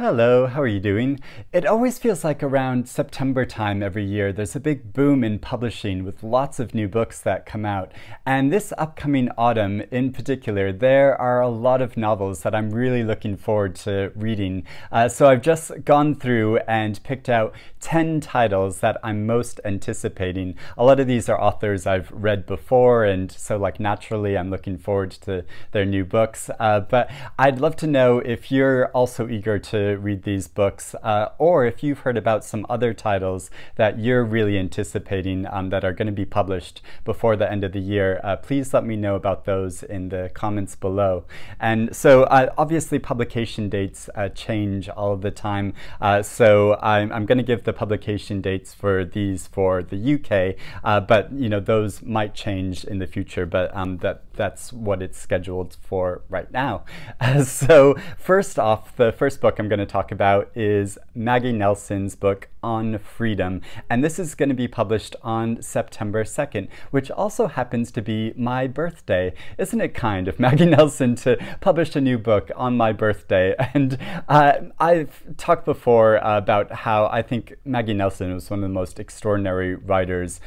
Hello, how are you doing? It always feels like around September time every year, there's a big boom in publishing with lots of new books that come out. And this upcoming autumn in particular, there are a lot of novels that I'm really looking forward to reading. Uh, so I've just gone through and picked out 10 titles that I'm most anticipating. A lot of these are authors I've read before, and so like naturally I'm looking forward to their new books. Uh, but I'd love to know if you're also eager to read these books, uh, or if you've heard about some other titles that you're really anticipating um, that are going to be published before the end of the year, uh, please let me know about those in the comments below. And so, uh, obviously, publication dates uh, change all the time. Uh, so, I'm, I'm going to give the publication dates for these for the UK, uh, but you know those might change in the future. But um, that that's what it's scheduled for right now. so, first off, the first book I'm going going to talk about is Maggie Nelson's book On Freedom. And this is going to be published on September 2nd, which also happens to be my birthday. Isn't it kind of Maggie Nelson to publish a new book on my birthday? And uh, I've talked before about how I think Maggie Nelson was one of the most extraordinary writers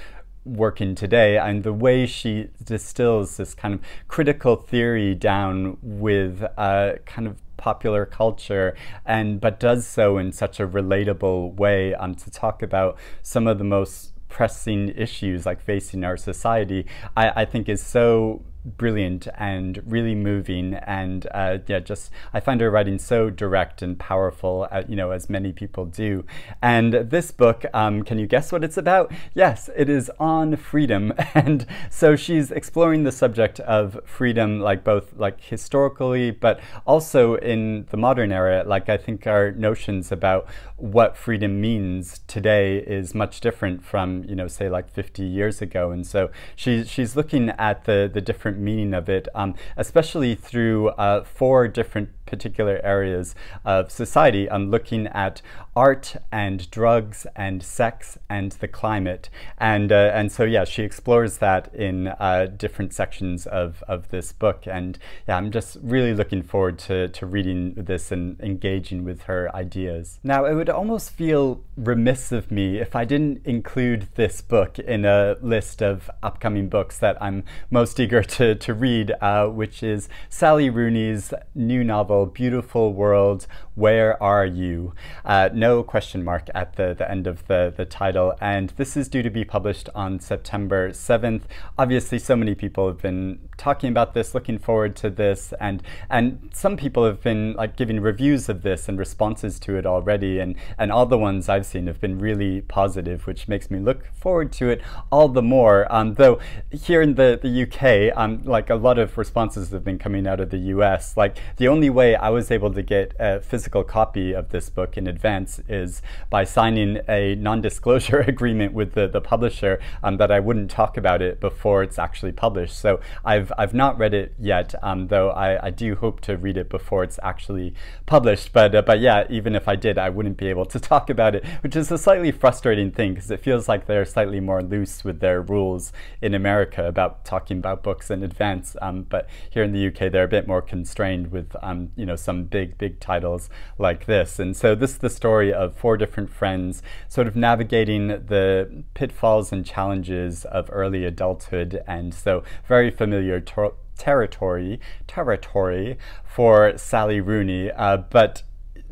working today and the way she distills this kind of critical theory down with a uh, kind of popular culture, and but does so in such a relatable way um, to talk about some of the most pressing issues like facing our society, I, I think is so brilliant and really moving and uh, yeah just i find her writing so direct and powerful uh, you know as many people do and this book um, can you guess what it's about yes it is on freedom and so she's exploring the subject of freedom like both like historically but also in the modern era like i think our notions about what freedom means today is much different from you know say like 50 years ago and so she's she's looking at the the different different meaning of it, um, especially through uh, four different particular areas of society. I'm looking at art and drugs and sex and the climate. And, uh, and so, yeah, she explores that in uh, different sections of, of this book. And yeah, I'm just really looking forward to, to reading this and engaging with her ideas. Now, it would almost feel remiss of me if I didn't include this book in a list of upcoming books that I'm most eager to to, to read, uh, which is Sally Rooney's new novel, Beautiful World where Are You? Uh, no question mark at the, the end of the, the title. And this is due to be published on September 7th. Obviously, so many people have been talking about this, looking forward to this, and and some people have been like giving reviews of this and responses to it already, and and all the ones I've seen have been really positive, which makes me look forward to it all the more. Um, though here in the the UK, um, like a lot of responses have been coming out of the US. Like the only way I was able to get a uh, physical physical copy of this book in advance is by signing a non-disclosure agreement with the, the publisher um, that I wouldn't talk about it before it's actually published. So I've, I've not read it yet, um, though I, I do hope to read it before it's actually published. But, uh, but yeah, even if I did, I wouldn't be able to talk about it, which is a slightly frustrating thing because it feels like they're slightly more loose with their rules in America about talking about books in advance. Um, but here in the UK, they're a bit more constrained with, um, you know, some big, big titles like this. And so this is the story of four different friends sort of navigating the pitfalls and challenges of early adulthood. And so very familiar territory, territory for Sally Rooney. Uh, but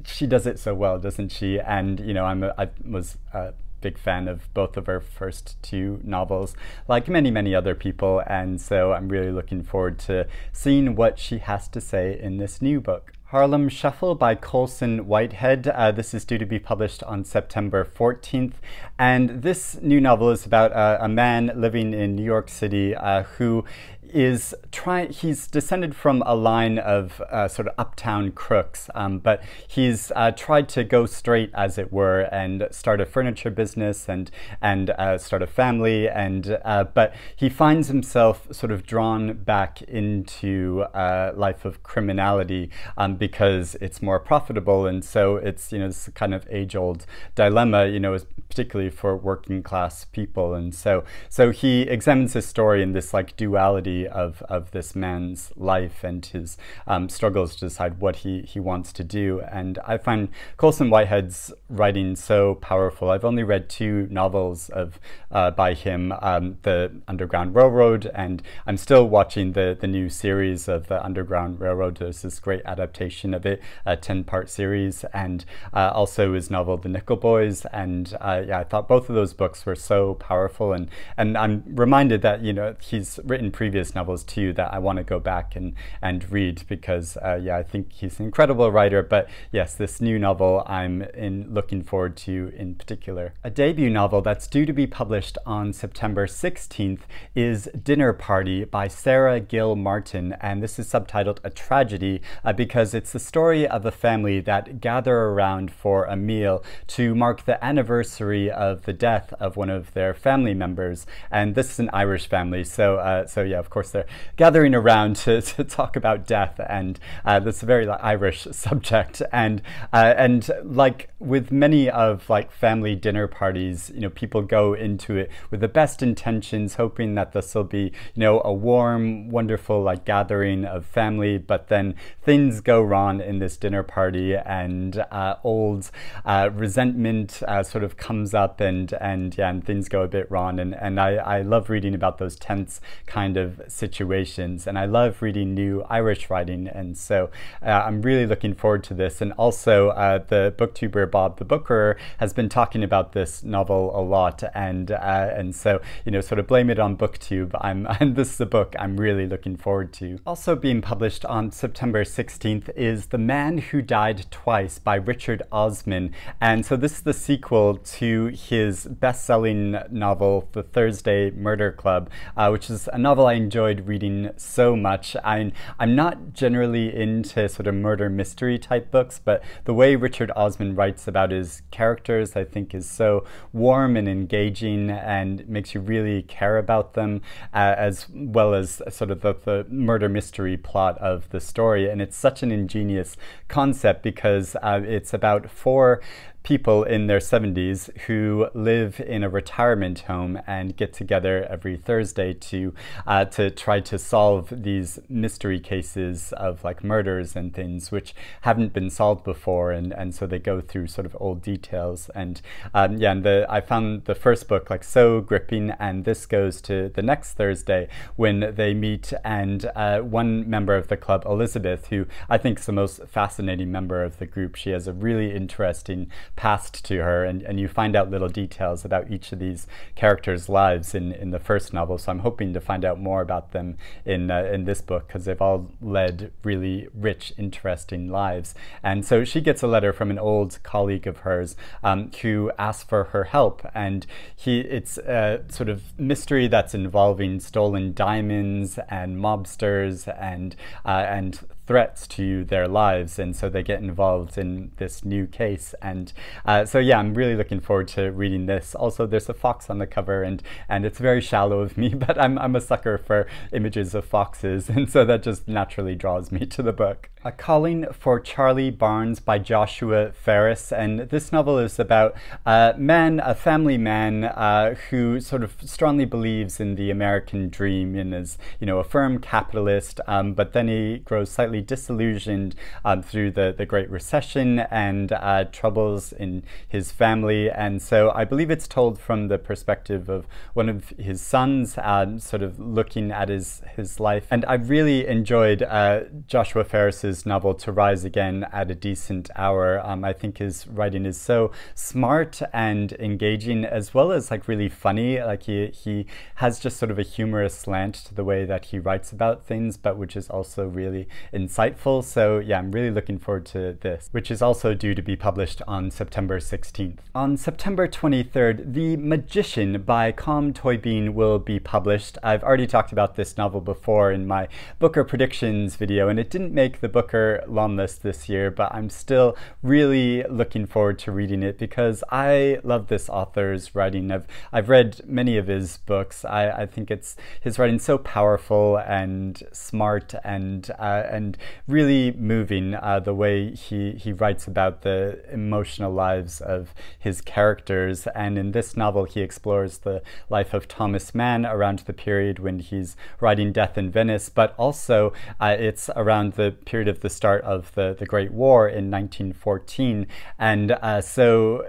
she does it so well, doesn't she? And, you know, I'm a, I was a big fan of both of her first two novels, like many, many other people. And so I'm really looking forward to seeing what she has to say in this new book. Harlem Shuffle by Colson Whitehead. Uh, this is due to be published on September 14th. And this new novel is about uh, a man living in New York City uh, who is try, he's descended from a line of uh, sort of uptown crooks, um, but he's uh, tried to go straight, as it were, and start a furniture business and and uh, start a family. And uh, but he finds himself sort of drawn back into a uh, life of criminality um, because it's more profitable. And so it's you know this kind of age old dilemma, you know, particularly for working class people. And so so he examines his story in this like duality of, of this man's life and his um, struggles to decide what he, he wants to do. And I find Colson Whitehead's writing so powerful. I've only read two novels of uh, by him, um, The Underground Railroad, and I'm still watching the, the new series of The Underground Railroad. There's this great adaptation of it, a 10 part series, and uh, also his novel, The Nickel Boys. And uh, yeah, I thought both of those books were so powerful. And, and I'm reminded that, you know, he's written previous novels too that I want to go back and, and read because, uh, yeah, I think he's an incredible writer. But yes, this new novel I'm in looking forward to in particular. A debut novel that's due to be published on September 16th is Dinner Party by Sarah Gill Martin. And this is subtitled A Tragedy uh, because it's the story of a family that gather around for a meal to mark the anniversary of the death of one of their family members. And this is an Irish family. So, uh, so yeah, of course course, they're gathering around to, to talk about death and uh, a very Irish subject. And uh, and like with many of like family dinner parties, you know, people go into it with the best intentions, hoping that this will be you know a warm, wonderful like gathering of family. But then things go wrong in this dinner party, and uh, old uh, resentment uh, sort of comes up, and and yeah, and things go a bit wrong. And and I I love reading about those tense kind of situations. And I love reading new Irish writing. And so uh, I'm really looking forward to this. And also, uh, the booktuber Bob the Booker has been talking about this novel a lot. And, uh, and so, you know, sort of blame it on Booktube. I'm, and this is a book I'm really looking forward to. Also, being published on September 16th is The Man Who Died Twice by Richard Osman. And so, this is the sequel to his best selling novel, The Thursday Murder Club, uh, which is a novel I enjoy enjoyed reading so much. I, I'm not generally into sort of murder mystery type books, but the way Richard Osman writes about his characters, I think, is so warm and engaging and makes you really care about them, uh, as well as sort of the, the, murder mystery plot of the story. And it's such an ingenious concept because uh, it's about four people in their 70s who live in a retirement home and get together every Thursday to uh, to try to solve these mystery cases of like murders and things which haven't been solved before, and and so they go through sort of old details and um, yeah, and the I found the first book like so gripping, and this goes to the next Thursday when they meet and uh, one member of the club, Elizabeth, who I think is the most fascinating member of the group. She has a really interesting passed to her, and, and you find out little details about each of these characters' lives in, in the first novel. So I'm hoping to find out more about them in, uh, in this book because they've all led really rich, interesting lives. And so she gets a letter from an old colleague of hers um, who asks for her help. And he, it's a sort of mystery that's involving stolen diamonds and mobsters and, uh, and threats to their lives, and so they get involved in this new case. And uh, so, yeah, I'm really looking forward to reading this. Also, there's a fox on the cover, and and it's very shallow of me, but I'm I'm a sucker for images of foxes, and so that just naturally draws me to the book. A Calling for Charlie Barnes by Joshua Ferris, and this novel is about a man, a family man, uh, who sort of strongly believes in the American dream and is, you know, a firm capitalist, um, but then he grows slightly disillusioned um, through the, the Great Recession and uh, troubles in his family. And so I believe it's told from the perspective of one of his sons, um, sort of looking at his, his life. And I really enjoyed uh, Joshua Ferris's novel To Rise Again at a Decent Hour. Um, I think his writing is so smart and engaging as well as like really funny. Like he, he has just sort of a humorous slant to the way that he writes about things, but which is also really in insightful. So yeah, I'm really looking forward to this, which is also due to be published on September 16th. On September 23rd, The Magician by Com Toybin will be published. I've already talked about this novel before in my Booker predictions video, and it didn't make the Booker long list this year, but I'm still really looking forward to reading it because I love this author's writing. I've, I've read many of his books. I, I think it's his writing so powerful and smart and uh, and and really moving uh, the way he, he writes about the emotional lives of his characters. And in this novel, he explores the life of Thomas Mann around the period when he's writing Death in Venice, but also uh, it's around the period of the start of the, the Great War in 1914. And uh, so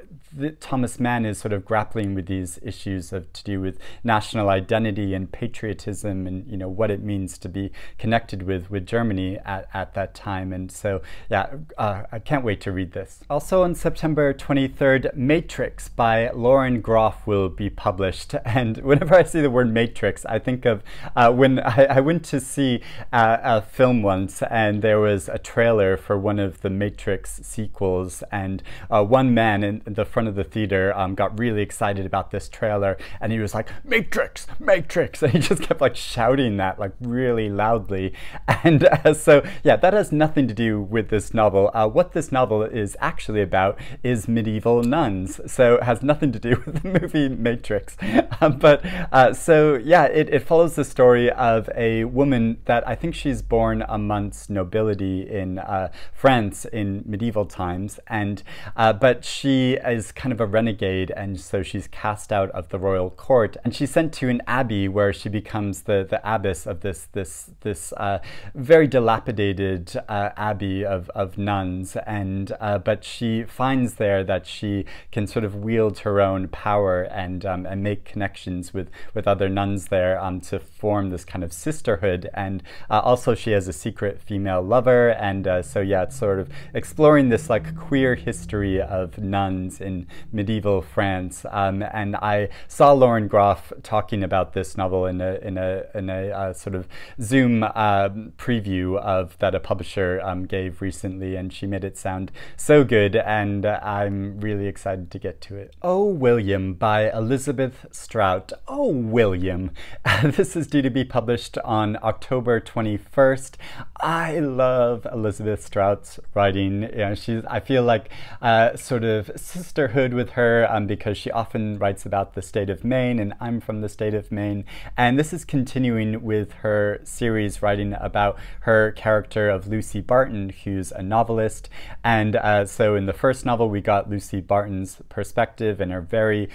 Thomas Mann is sort of grappling with these issues of to do with national identity and patriotism and you know what it means to be connected with with Germany at, at that time and so yeah uh, I can't wait to read this. Also on September 23rd Matrix by Lauren Groff will be published and whenever I see the word Matrix I think of uh, when I, I, went to see a film once and there was a trailer for one of the Matrix sequels and uh, one man in the front front of the theater um, got really excited about this trailer and he was like, Matrix, Matrix. And he just kept like shouting that like really loudly. And uh, so, yeah, that has nothing to do with this novel. Uh, what this novel is actually about is medieval nuns. So it has nothing to do with the movie Matrix. Um, but uh, so, yeah, it, it follows the story of a woman that I think she's born amongst nobility in uh, France in medieval times. And uh, but she is kind of a renegade, and so she's cast out of the royal court, and she's sent to an abbey where she becomes the, the abbess of this this this uh, very dilapidated uh, abbey of, of nuns. And uh, but she finds there that she can sort of wield her own power and um, and make connections with with other nuns there um, to form this kind of sisterhood. And uh, also she has a secret female lover, and uh, so yeah, it's sort of exploring this like queer history of nuns in medieval France. Um, and I saw Lauren Groff talking about this novel in a, in a, in a uh, sort of Zoom um, preview of that a publisher um, gave recently, and she made it sound so good, and I'm really excited to get to it. Oh, William by Elizabeth Strout. Oh, William. this is due to be published on October 21st. I love Elizabeth Strout's writing. she's, I feel like, a uh, sort of sister motherhood with her um, because she often writes about the state of Maine, and I'm from the state of Maine. And this is continuing with her series writing about her character of Lucy Barton, who's a novelist. And uh, so in the first novel, we got Lucy Barton's perspective and her very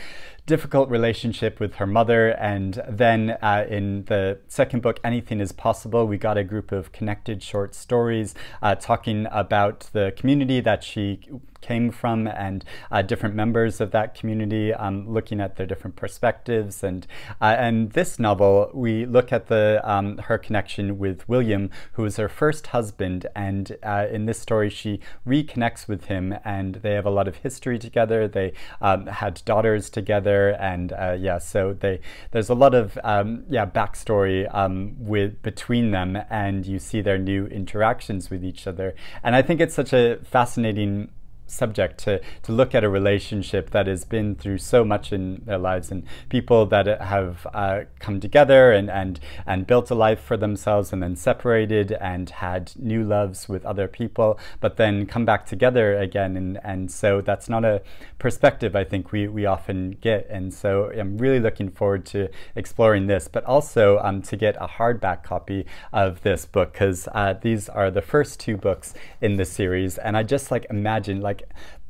difficult relationship with her mother. And then uh, in the second book, Anything is Possible, we got a group of connected short stories uh, talking about the community that she came from and uh, different members of that community, um, looking at their different perspectives. And uh, and this novel, we look at the um, her connection with William, who was her first husband. And uh, in this story, she reconnects with him, and they have a lot of history together. They um, had daughters together together, and uh, yeah, so they there's a lot of um, yeah backstory um, with between them, and you see their new interactions with each other, and I think it's such a fascinating subject to, to look at a relationship that has been through so much in their lives and people that have uh, come together and, and, and built a life for themselves and then separated and had new loves with other people, but then come back together again. And, and so that's not a perspective I think we, we often get. And so I'm really looking forward to exploring this, but also um, to get a hardback copy of this book because uh, these are the first two books in the series. And I just like imagine like like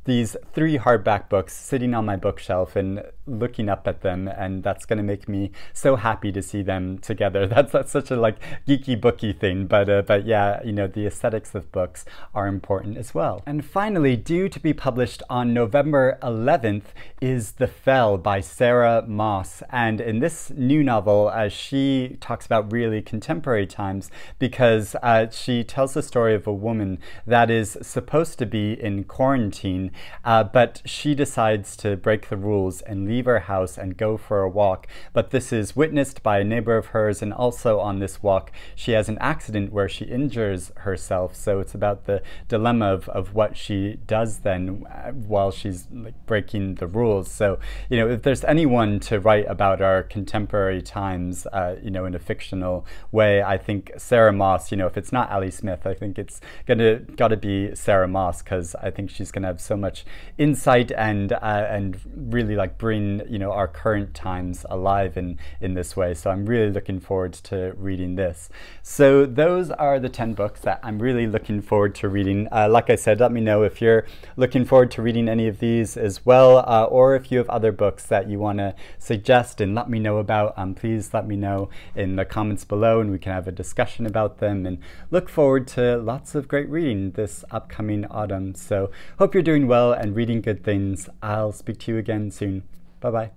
these three hardback books sitting on my bookshelf and looking up at them and that's going to make me so happy to see them together that's that's such a like geeky booky thing but uh, but yeah you know the aesthetics of books are important as well and finally due to be published on November 11th is The Fell by Sarah Moss and in this new novel uh, she talks about really contemporary times because uh, she tells the story of a woman that is supposed to be in quarantine uh, but she decides to break the rules and leave her house and go for a walk. But this is witnessed by a neighbor of hers, and also on this walk, she has an accident where she injures herself. So it's about the dilemma of, of what she does then uh, while she's like, breaking the rules. So, you know, if there's anyone to write about our contemporary times, uh, you know, in a fictional way, I think Sarah Moss, you know, if it's not Ali Smith, I think it's gonna gotta be Sarah Moss because I think she's gonna have so much much insight and uh, and really like bring you know our current times alive in in this way. So I'm really looking forward to reading this. So those are the ten books that I'm really looking forward to reading. Uh, like I said, let me know if you're looking forward to reading any of these as well, uh, or if you have other books that you want to suggest and let me know about. Um, please let me know in the comments below, and we can have a discussion about them. And look forward to lots of great reading this upcoming autumn. So hope you're doing well well and reading good things. I'll speak to you again soon. Bye bye.